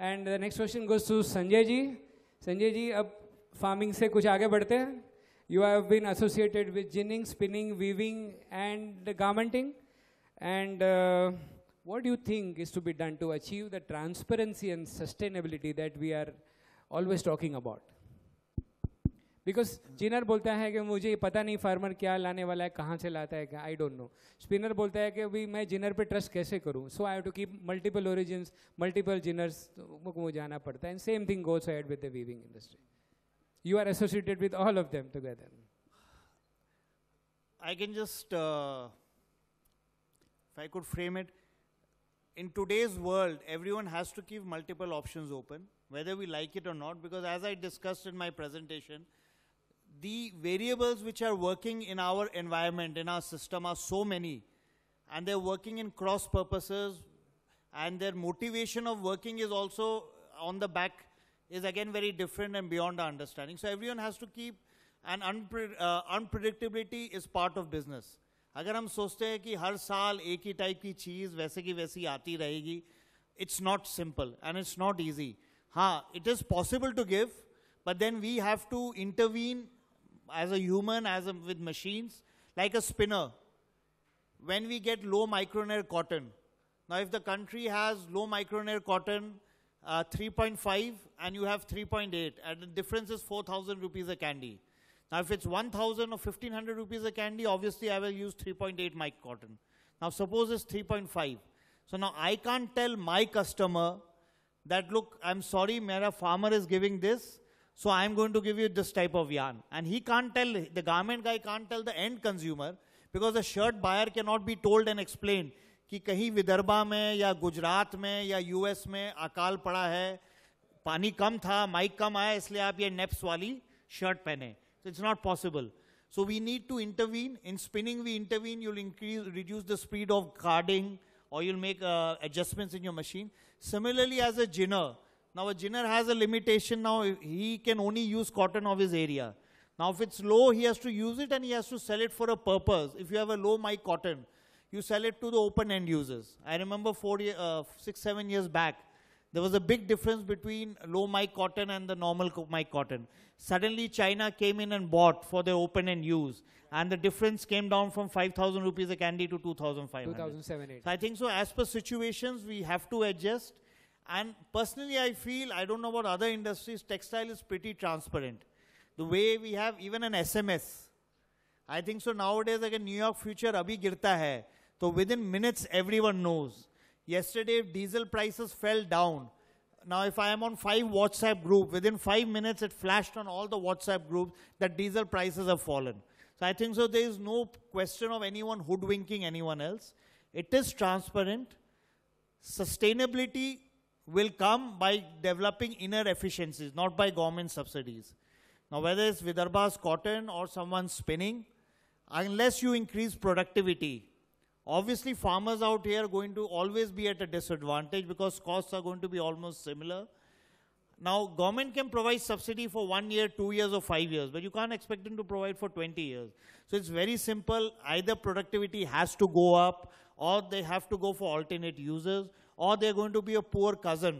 And the next question goes to Sanjay Ji. Sanjay Ji, ab farming se kuch aage badhte hain. You have been associated with ginning, spinning, weaving, and garmenting. And uh, what do you think is to be done to achieve the transparency and sustainability that we are always talking about? Because spinner बोलता है कि मुझे पता नहीं farmer क्या लाने वाला है कहाँ से लाता है क्या आई डोंट नो स्पिनर बोलता है कि भाई मैं जिनर पे ट्रस्ट कैसे करूँ so I have to keep multiple origins multiple ginners तो को जाना पड़ता है and same thing goes ahead with the weaving industry you are associated with all of them together I can just I could frame it in today's world everyone has to keep multiple option open whether we like it or not because as I discussed in my presentation the variables which are working in our environment, in our system are so many and they're working in cross purposes and their motivation of working is also on the back is again very different and beyond our understanding. So everyone has to keep and unpre uh, unpredictability is part of business. If we think that every year one type of thing की चीज़ वैसे की वैसी आती रहेगी it's not simple and it's not easy हाँ it is possible to give as a human, as a, with machines, like a spinner. When we get low micronair cotton, now if the country has low micronair cotton, uh, 3.5 and you have 3.8 and the difference is 4,000 rupees a candy. Now if it's 1,000 or 1,500 rupees a candy, obviously I will use 3.8 mic cotton. Now suppose it's 3.5. So now I can't tell my customer that look, I'm sorry, Mera farmer is giving this so I'm going to give you this type of yarn. And he can't tell, the garment guy can't tell the end consumer because the shirt buyer cannot be told and explained कि कहीं विदर्भा में Gujarat, Gujarat में या US में अकाल पड़ा है पानी कम था माइक कम आया इसलिए आप ये नेप्स वाली शर्ट पहने it's not So we need to intervene. In spinning, we intervene. You'll increase, reduce the speed of carding, or you'll make uh, adjustments in your machine. Similarly, as a ginner, now a ginner has a limitation now. He can only use cotton of his area. Now if it's low, he has to use it and he has to sell it for a purpose. If you have a low mic cotton, you sell it to the open end users. I remember four, uh, six, seven years back, there was a big difference between low mic cotton and the normal mic cotton. Suddenly China came in and bought for their open end use. And the difference came down from 5,000 rupees a candy to 2,500. 2007, 8. So I think so as per situations, we have to adjust and personally, I feel, I don't know about other industries, textile is pretty transparent. The way we have even an SMS. I think so nowadays, like a New York future, abhi girta hai. So within minutes, everyone knows. Yesterday, diesel prices fell down. Now, if I am on five WhatsApp group, within five minutes, it flashed on all the WhatsApp groups that diesel prices have fallen. So I think so there is no question of anyone hoodwinking anyone else. It is transparent. Sustainability will come by developing inner efficiencies, not by government subsidies. Now, whether it's Vidarbha's cotton or someone spinning, unless you increase productivity, obviously farmers out here are going to always be at a disadvantage because costs are going to be almost similar. Now, government can provide subsidy for one year, two years, or five years, but you can't expect them to provide for 20 years. So it's very simple. Either productivity has to go up, or they have to go for alternate users, or they're going to be a poor cousin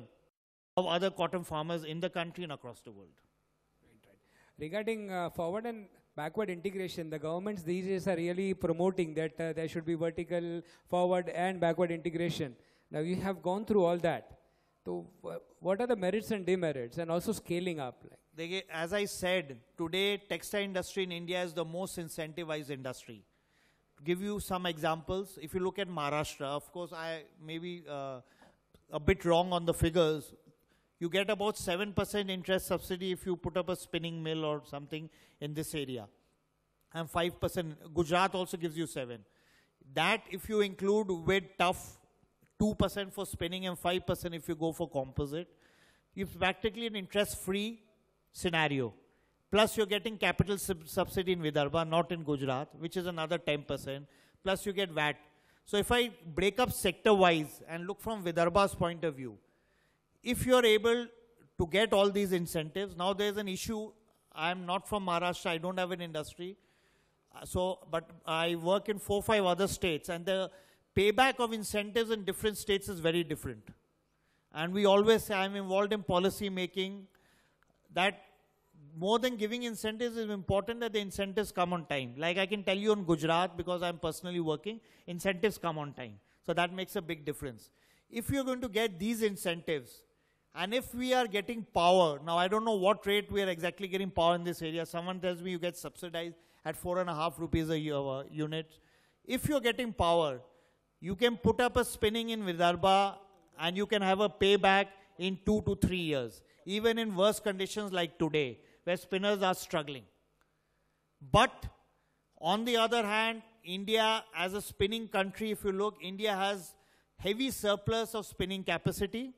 of other cotton farmers in the country and across the world. Right, right. Regarding uh, forward and backward integration, the governments these days are really promoting that uh, there should be vertical, forward and backward integration. Now you have gone through all that. So what are the merits and demerits and also scaling up? Like? As I said, today textile industry in India is the most incentivized industry give you some examples, if you look at Maharashtra, of course, I may be uh, a bit wrong on the figures. You get about 7% interest subsidy if you put up a spinning mill or something in this area. And 5%, Gujarat also gives you 7 That if you include with tough 2% for spinning and 5% if you go for composite, it's practically an interest-free scenario. Plus you're getting capital sub subsidy in Vidarbha, not in Gujarat, which is another 10%. Plus you get VAT. So if I break up sector-wise and look from Vidarbha's point of view, if you're able to get all these incentives, now there's an issue. I'm not from Maharashtra. I don't have an industry. Uh, so, but I work in four, five other states, and the payback of incentives in different states is very different. And we always say I'm involved in policy making. That more than giving incentives, it's important that the incentives come on time. Like I can tell you on Gujarat, because I'm personally working, incentives come on time. So that makes a big difference. If you're going to get these incentives, and if we are getting power, now I don't know what rate we are exactly getting power in this area. Someone tells me you get subsidized at four and a half rupees a year, unit. If you're getting power, you can put up a spinning in Vidarbha and you can have a payback in two to three years, even in worse conditions like today where spinners are struggling. But on the other hand, India, as a spinning country, if you look, India has heavy surplus of spinning capacity.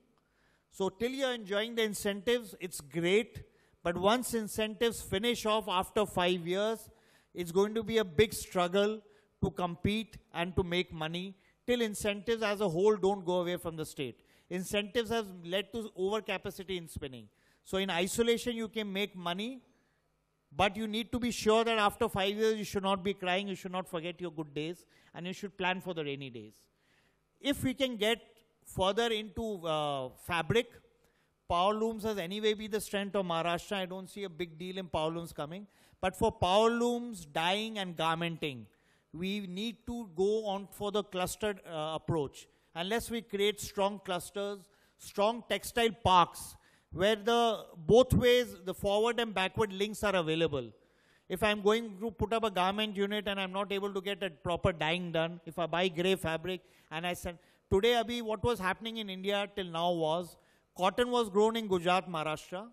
So till you're enjoying the incentives, it's great. But once incentives finish off after five years, it's going to be a big struggle to compete and to make money till incentives as a whole don't go away from the state. Incentives have led to overcapacity in spinning. So in isolation, you can make money, but you need to be sure that after five years, you should not be crying, you should not forget your good days, and you should plan for the rainy days. If we can get further into uh, fabric, power looms has anyway be the strength of Maharashtra. I don't see a big deal in power looms coming. But for power looms, dyeing, and garmenting, we need to go on for the clustered uh, approach unless we create strong clusters, strong textile parks, where the both ways, the forward and backward links are available. If I'm going to put up a garment unit and I'm not able to get a proper dyeing done, if I buy grey fabric and I send, today Abhi, what was happening in India till now was, cotton was grown in Gujarat, Maharashtra,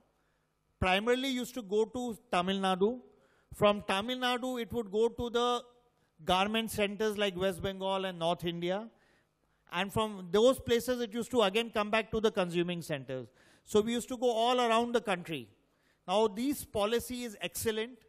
primarily used to go to Tamil Nadu. From Tamil Nadu, it would go to the garment centers like West Bengal and North India. And from those places, it used to again come back to the consuming centers. So we used to go all around the country. Now, this policy is excellent.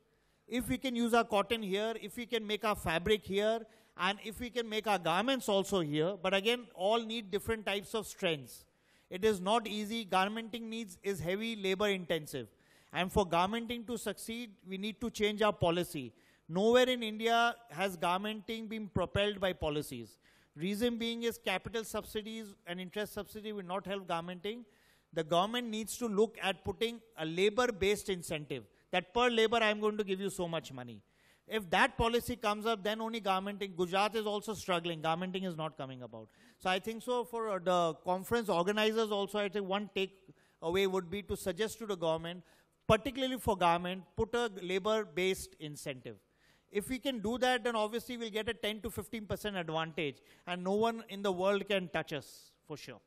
If we can use our cotton here, if we can make our fabric here, and if we can make our garments also here, but again, all need different types of strengths. It is not easy. Garmenting needs is heavy labor intensive. And for garmenting to succeed, we need to change our policy. Nowhere in India has garmenting been propelled by policies. Reason being is capital subsidies and interest subsidy will not help garmenting. The government needs to look at putting a labor-based incentive that per labor I'm going to give you so much money. If that policy comes up, then only garmenting. Gujarat is also struggling. Garmenting is not coming about. So I think so for uh, the conference organizers also, I think one take away would be to suggest to the government, particularly for garment, put a labor-based incentive. If we can do that, then obviously we'll get a 10 to 15% advantage, and no one in the world can touch us for sure.